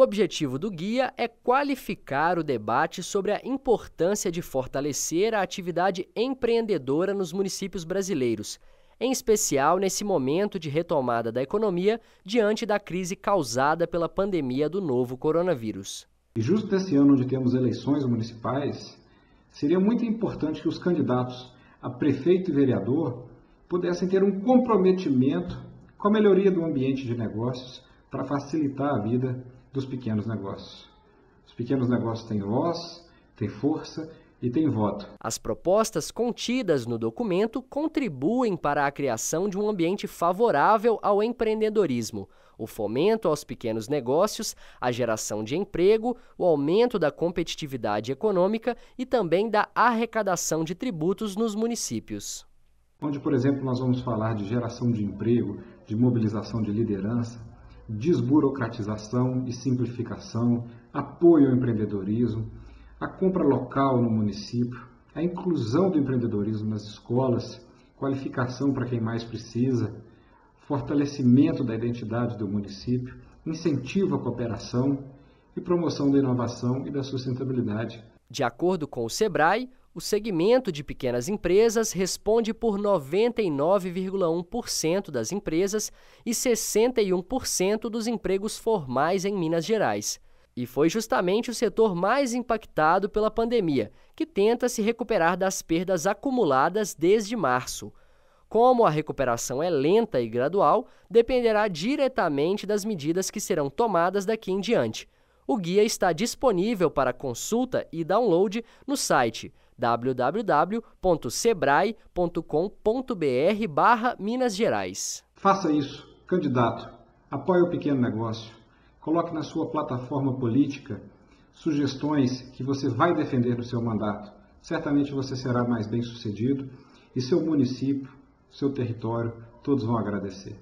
O objetivo do guia é qualificar o debate sobre a importância de fortalecer a atividade empreendedora nos municípios brasileiros, em especial nesse momento de retomada da economia diante da crise causada pela pandemia do novo coronavírus. E justo nesse ano onde temos eleições municipais, seria muito importante que os candidatos a prefeito e vereador pudessem ter um comprometimento com a melhoria do ambiente de negócios para facilitar a vida dos pequenos negócios. Os pequenos negócios têm voz, têm força e têm voto. As propostas contidas no documento contribuem para a criação de um ambiente favorável ao empreendedorismo, o fomento aos pequenos negócios, a geração de emprego, o aumento da competitividade econômica e também da arrecadação de tributos nos municípios. Onde, por exemplo, nós vamos falar de geração de emprego, de mobilização de liderança, desburocratização e simplificação, apoio ao empreendedorismo, a compra local no município, a inclusão do empreendedorismo nas escolas, qualificação para quem mais precisa, fortalecimento da identidade do município, incentivo à cooperação e promoção da inovação e da sustentabilidade. De acordo com o SEBRAE, o segmento de pequenas empresas responde por 99,1% das empresas e 61% dos empregos formais em Minas Gerais. E foi justamente o setor mais impactado pela pandemia, que tenta se recuperar das perdas acumuladas desde março. Como a recuperação é lenta e gradual, dependerá diretamente das medidas que serão tomadas daqui em diante. O guia está disponível para consulta e download no site www.sebrae.com.br barra Minas Gerais. Faça isso, candidato. Apoie o pequeno negócio. Coloque na sua plataforma política sugestões que você vai defender no seu mandato. Certamente você será mais bem sucedido e seu município, seu território, todos vão agradecer.